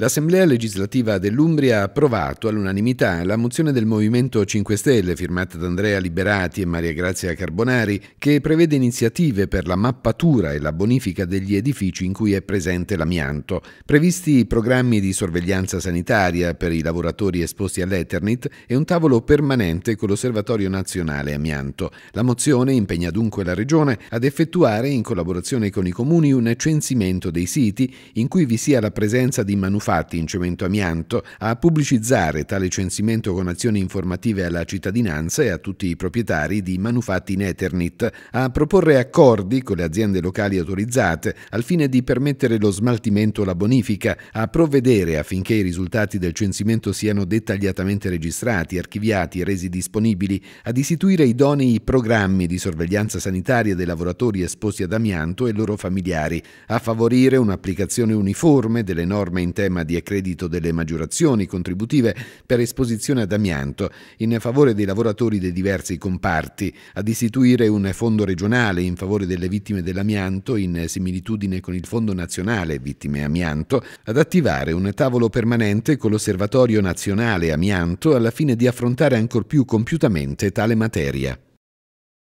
L'Assemblea legislativa dell'Umbria ha approvato all'unanimità la mozione del Movimento 5 Stelle firmata da Andrea Liberati e Maria Grazia Carbonari che prevede iniziative per la mappatura e la bonifica degli edifici in cui è presente l'amianto, previsti programmi di sorveglianza sanitaria per i lavoratori esposti all'Eternit e un tavolo permanente con l'Osservatorio Nazionale Amianto. La mozione impegna dunque la Regione ad effettuare in collaborazione con i comuni un censimento dei siti in cui vi sia la presenza di manufatti infatti in Cemento Amianto a pubblicizzare tale censimento con azioni informative alla cittadinanza e a tutti i proprietari di manufatti in Eternit, a proporre accordi con le aziende locali autorizzate al fine di permettere lo smaltimento o la bonifica, a provvedere affinché i risultati del censimento siano dettagliatamente registrati, archiviati e resi disponibili, ad istituire idonei programmi di sorveglianza sanitaria dei lavoratori esposti ad amianto e loro familiari, a favorire un'applicazione uniforme delle norme in tema sistema di accredito delle maggiorazioni contributive per esposizione ad amianto in favore dei lavoratori dei diversi comparti, ad istituire un fondo regionale in favore delle vittime dell'amianto in similitudine con il Fondo Nazionale Vittime Amianto, ad attivare un tavolo permanente con l'Osservatorio Nazionale Amianto alla fine di affrontare ancor più compiutamente tale materia.